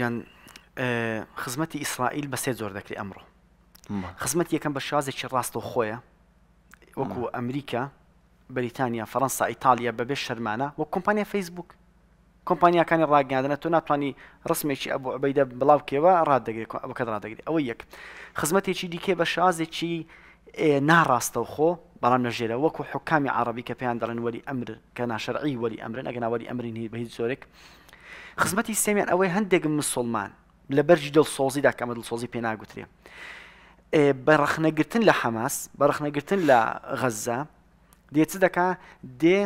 جان آه، خزمتي اسرائيل بس زور ذاك الامر خزمتي كان بشازي شراسته خويا وكو امريكا بريطانيا فرنسا ايطاليا ببشر معنا وكومبانيا فيسبوك كومبانيا كان راجع انا تناتواني رسمي شي ابو عبيده بلاو كيوا راد ابو كدر راد او يك خزمتي شي ديكي كي بشازي شي آه، ناراسته خو بلام نجيلا وكو حكامي عربي كفي عند ولي امر كان شرعي ولي امر انا ولي امر بهي سورك خزمەتی سێمیان ئەوەی هەندێک مسلمان لە بەرجی دڵ سۆزیدا کەمە دڵ سۆزی پێناگوترێ بەڕخنەگرتن لە حەماس بەڕخنەگرتن لە غەزە دێت دەکا دێ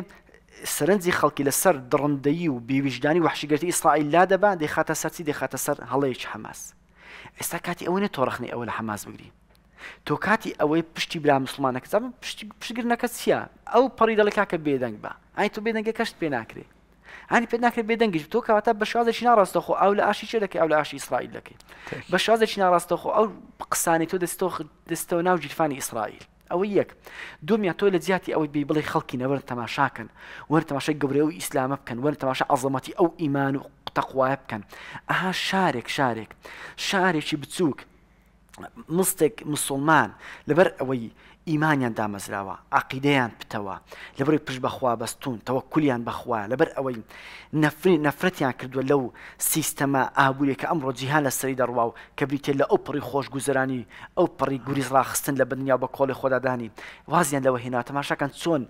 سەرنجی خەڵکی لەسەر دڕندایی و بیویژدانی وحشیگەرتی ئیسرائیل لا دەبا دەیخاتە سەرچی دەیخاتە سەر هەڵەیەکی حەماس ئێستا کاتی ئەوە نێ تۆڕخنی ئەوە لە حەماس بگری تۆ کاتی ئەوەی پشتی برا مسلمانەکە پشتگر نەکە چییە ئەو پەڕی دەڵێکا کە بێدەنگ بە ئای تۆ بێدەنگە کەشت پێ ناکرێت ئەنی پێ ناکرێت بێدەنگیش تۆ کەواتە بە شازێکی ناڕاستەخۆ ئەو لە ئاشی چێ دەکەی ئەو لە ئاشی ئیسرائیل دەکەی بە شازێکی ناڕاستەخۆ ئەو قسانی تۆ دەستۆ دەستەوە ناو جیرفانی ئیسرائیل ئەوە یەک دومیا تۆ لە زیاتی ئەوەی بی بڵی خەڵکی نەوەرن تەماشاکەن وەر تەماشای گەورە و ئیسلامە بکەن وەر تەماشا ئەزەمەتی ئەو ئیمان و تەقوایە بکەن ئەها شارێک شارێک شارێکی بچووک مستێک مسلمان لەبەر ئەوەی ئیمانیان دامەزراوە عقیدەیان پتەوە لەبری پشت بەخوا بەستون تەوە کولیان بەخوا لەبەر ئەوەی نەفرەتیان کردووە لەو سیستەما ئابوووریەکە ئەمڕۆ جیهان لە سەری دەڕوا و کە بریتێ لە ئەو پڕی خۆش گوزرانی ئەو پڕی گوریز ڕاخستن لە بنیا بە کۆڵی خۆدادانی وازیان لەوە هێنا تەماشاکان چۆن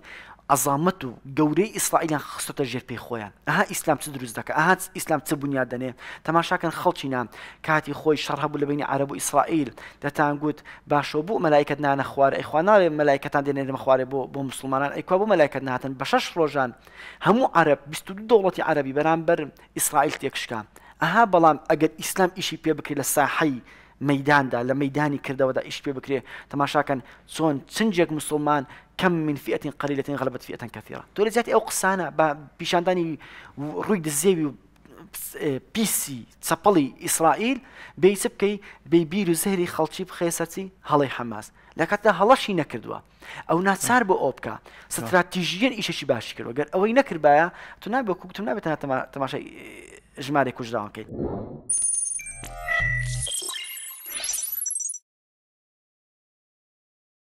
عظمت و جوری گەورەی خصت تجربه پی پێی اها اسلام ئیسلام چ دکه اها اسلام ئیسلام بنیاد بنیا تماشا کن خەڵکی نام کاتی خۆی شەڕ هەبوو لە بینی عرب و اسرائیل ئیسرائیل دەتانگووت باشە بوو مەلایکت نانە خوارە ئەیخواناێ نه دێنێرمە خوارێ بو بۆ مسلمانان ئەیکوا بۆ مەلایکت نه تن شەش ڕۆژان همو عرب 22 دولت عربی بەرامبەر اسرائیل تێکشکان ئەها بەڵام ئەگەر ئیسلام ئیشی پێ بکری لە ساحەی ميدان دا لميداني كردا ودا إيش بي بكري تماشا كان صون سنجك مسلمان كم من فئة قليلة غلبت فئة كثيرة تۆ لە زیاتی ئەو قسانە بە پیشاندانی ڕووی دزێوی إيه، و پیسی چەپەڵی ئیسرائیل بیس بکەی بیبیر و زهری خەڵکی بخێسەچی هەڵی حەماس لە کاتدا هەڵەشی نەکردووە ئەو ناچار بۆ ئەو بکە ستراتیژیەن ئیشەشی باشی کردەوە گەر تنابي نەکردایە تنابي تنابي کوکتتون نابێتەنە تەماشای ژمارە کوژداوەکەیت.